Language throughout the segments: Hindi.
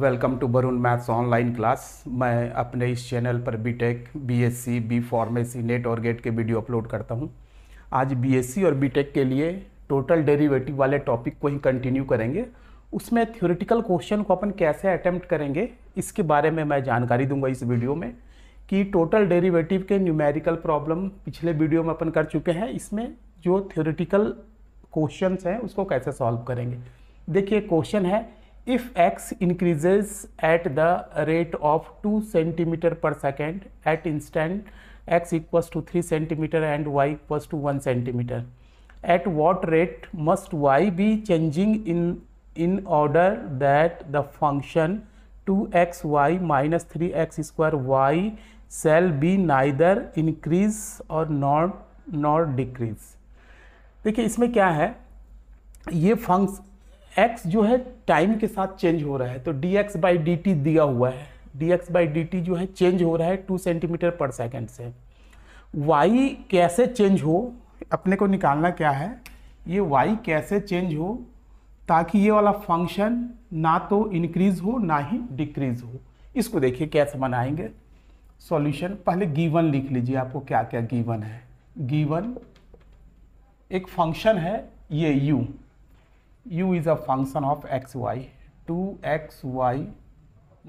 welcome to Varun maths online class मैं अपने इस चैनल पर B tech B S C B pharmacy NET और गेट e के वीडियो अपलोड करता हूं आज बी एस सी और बी टेक के लिए टोटल डेरिवेटिव वाले टॉपिक को ही कंटिन्यू करेंगे उसमें थ्योरेटिकल क्वेश्चन को अपन कैसे अटैम्प्ट करेंगे इसके बारे में मैं जानकारी दूंगा इस वीडियो में कि टोटल डेरीवेटिव के न्यूमेरिकल प्रॉब्लम पिछले वीडियो में अपन कर चुके हैं इसमें जो थ्योरेटिकल क्वेश्चन हैं उसको कैसे सॉल्व करेंगे देखिए क्वेश्चन है if x increases at the rate of 2 centimeter per second at instant x equals to 3 centimeter and y equals to 1 centimeter at what rate must y be changing in in order that the function 2xy minus 3x square y shall be neither increase or not nor decrease देखिए इसमें क्या है ये फंक्स एक्स जो है टाइम के साथ चेंज हो रहा है तो d x by d t दिया हुआ है d x by d t जो है चेंज हो रहा है टू सेंटीमीटर पर सेकेंड से वाई कैसे चेंज हो अपने को निकालना क्या है ये वाई कैसे चेंज हो ताकि ये वाला फंक्शन ना तो इंक्रीज हो ना ही डिक्रीज हो इसको देखिए कैसे बनाएंगे सॉल्यूशन पहले गीवन लिख लीजिए आपको क्या क्या गीवन है गीवन एक फंक्शन है ये u u is a function of x y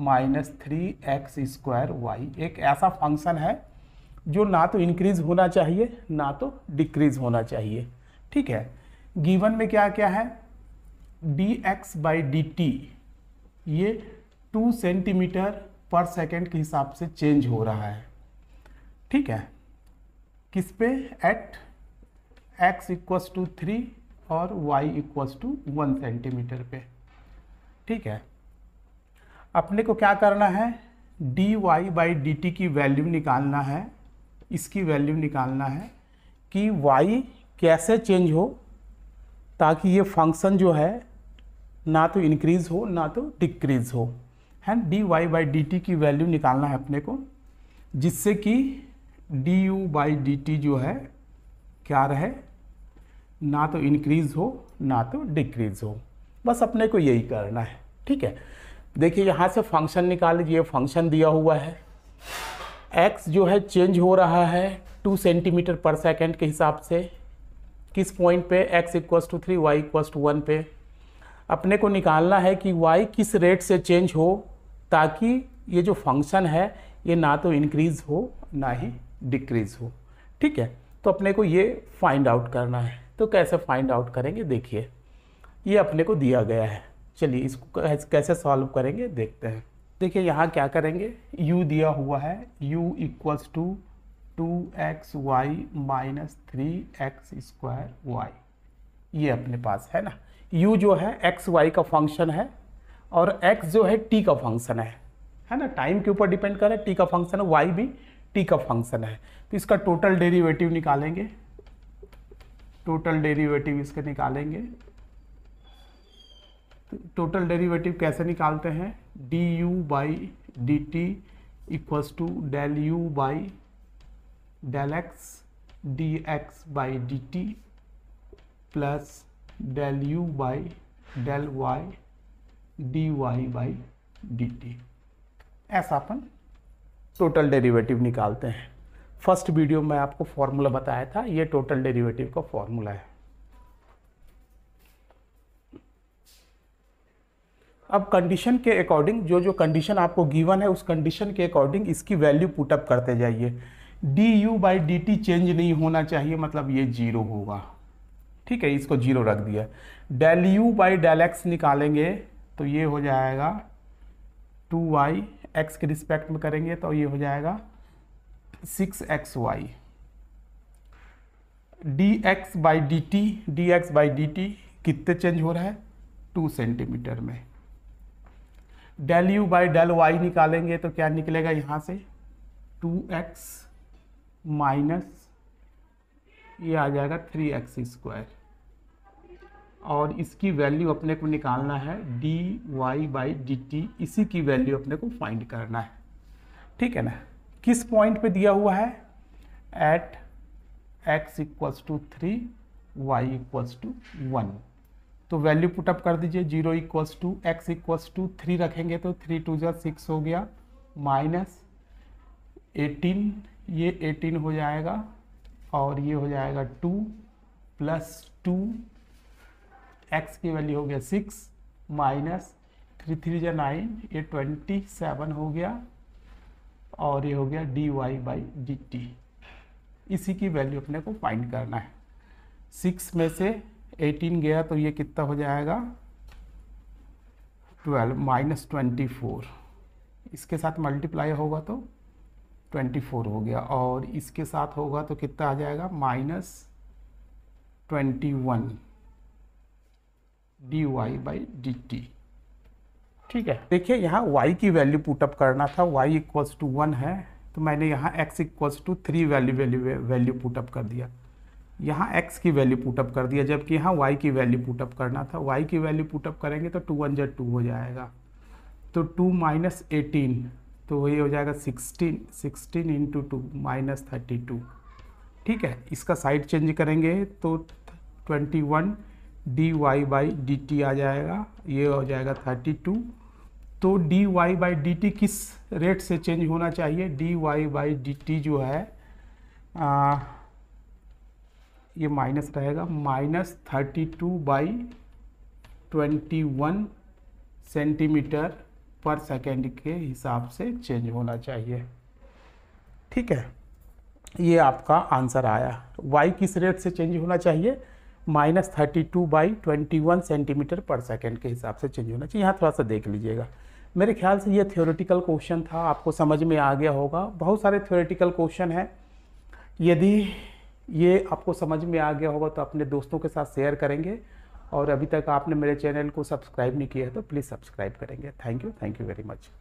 minus three x square y एक ऐसा फंक्शन है जो ना तो इंक्रीज होना चाहिए ना तो डिक्रीज होना चाहिए ठीक है गिवन में क्या क्या है d x by d t ये टू सेंटीमीटर पर सेकेंड के हिसाब से चेंज हो रहा है ठीक है किस पे एट एक्स इक्व टू थ्री और y equals to one centimetre पे ठीक है अपने को क्या करना है d y by d t की वैल्यू निकालना है इसकी वैल्यू निकालना है कि y कैसे चेंज हो ताकि ये फंक्शन जो है ना तो इंक्रीज हो ना तो डिक्रीज हो है d y by d t की वैल्यू निकालना है अपने को जिससे कि d u by d t जो है क्या रहे ना तो इंक्रीज़ हो ना तो डिक्रीज़ हो बस अपने को यही करना है ठीक है देखिए यहाँ से फंक्शन निकाल लीजिए फंक्शन दिया हुआ है एक्स जो है चेंज हो रहा है टू सेंटीमीटर पर सेकेंड के हिसाब से किस पॉइंट पे x equals to three y equals to one पे अपने को निकालना है कि वाई किस रेट से चेंज हो ताकि ये जो फंक्शन है ये ना तो इंक्रीज़ हो ना ही डिक्रीज़ हो ठीक है तो अपने को ये फाइंड आउट करना है तो कैसे फाइंड आउट करेंगे देखिए ये अपने को दिया गया है चलिए इसको कैसे सॉल्व करेंगे देखते हैं देखिए यहाँ क्या करेंगे u दिया हुआ है u equals to two x y minus three x square y ये अपने पास है ना u जो है एक्स वाई का फंक्शन है और x जो है t का फंक्शन है है ना टाइम के ऊपर डिपेंड करे t का फंक्शन है y भी t का फंक्शन है तो इसका टोटल डेरिवेटिव निकालेंगे टोटल डेरिवेटिव इसके निकालेंगे टोटल डेरिवेटिव कैसे निकालते हैं d u by d t equals to del u by del x d x by d t plus del u by del y d y by d t ऐसा अपन टोटल डेरिवेटिव निकालते हैं फर्स्ट वीडियो में आपको फॉर्मूला बताया था ये टोटल डेरिवेटिव का फॉर्मूला है अब कंडीशन के अकॉर्डिंग जो जो कंडीशन आपको गिवन है उस कंडीशन के अकॉर्डिंग इसकी वैल्यू पुटअप करते जाइए d u by d t change नहीं होना चाहिए मतलब ये जीरो होगा ठीक है इसको जीरो रख दिया del u by del x निकालेंगे तो ये हो जाएगा टू वाई एक्स के रिस्पेक्ट में करेंगे तो ये हो जाएगा six x y d x by d t d x by d t कितने चेंज हो रहा है टू सेंटीमीटर में del u by del y निकालेंगे तो क्या निकलेगा यहाँ से टू एक्स माइनस ये आ जाएगा थ्री एक्स स्क्वायर और इसकी वैल्यू अपने को निकालना है d y by d t इसी की वैल्यू अपने को फाइंड करना है ठीक है ना किस पॉइंट पे दिया हुआ है at x equals to three y equals to one तो वैल्यू पुटअप कर दीजिए zero equals to x equals to three रखेंगे तो थ्री टू जै सिक्स हो गया माइनस एटीन ये एटीन हो जाएगा और ये हो जाएगा टू प्लस टू एक्स की वैल्यू हो गया सिक्स माइनस थ्री थ्री जो नाइन ये ट्वेंटी सेवन हो गया और ये हो गया d y by d t इसी की वैल्यू अपने को फाइंड करना है सिक्स में से एटीन गया तो ये कितना हो जाएगा ट्वेल्व माइनस ट्वेंटी फोर इसके साथ मल्टीप्लाई होगा तो ट्वेंटी फोर हो गया और इसके साथ होगा तो कितना आ जाएगा minus twenty one d y by d t ठीक है देखिए यहाँ y की वैल्यू पुटअप करना था y इक्वल्स टू वन है तो मैंने यहाँ x equals to three value value value put up कर दिया यहाँ x की वैल्यू पुटअप कर दिया जबकि यहाँ y की वैल्यू पुटअप करना था y की वैल्यू पुटअप करेंगे तो टू वन जेड टू हो जाएगा तो टू माइनस एटीन तो वही हो जाएगा sixteen sixteen into two minus thirty two ठीक है इसका साइड चेंज करेंगे तो twenty one d y by d t आ जाएगा ये हो जाएगा थर्टी टू तो d y by d t किस रेट से चेंज होना चाहिए d y by d t जो है आ, ये माइनस रहेगा minus thirty two by twenty one centimetre per second के हिसाब से चेंज होना चाहिए ठीक है ये आपका आंसर आया वाई किस रेट से चेंज होना चाहिए minus thirty two by twenty one centimetre per second के हिसाब से चेंज होना चाहिए यहाँ थोड़ा सा देख लीजिएगा मेरे ख्याल से ये थ्योरेटिकल क्वेश्चन था आपको समझ में आ गया होगा बहुत सारे थ्योरेटिकल क्वेश्चन हैं यदि ये आपको समझ में आ गया होगा तो अपने दोस्तों के साथ शेयर करेंगे और अभी तक आपने मेरे चैनल को सब्सक्राइब नहीं किया है तो प्लीज़ सब्सक्राइब करेंगे thank you thank you very much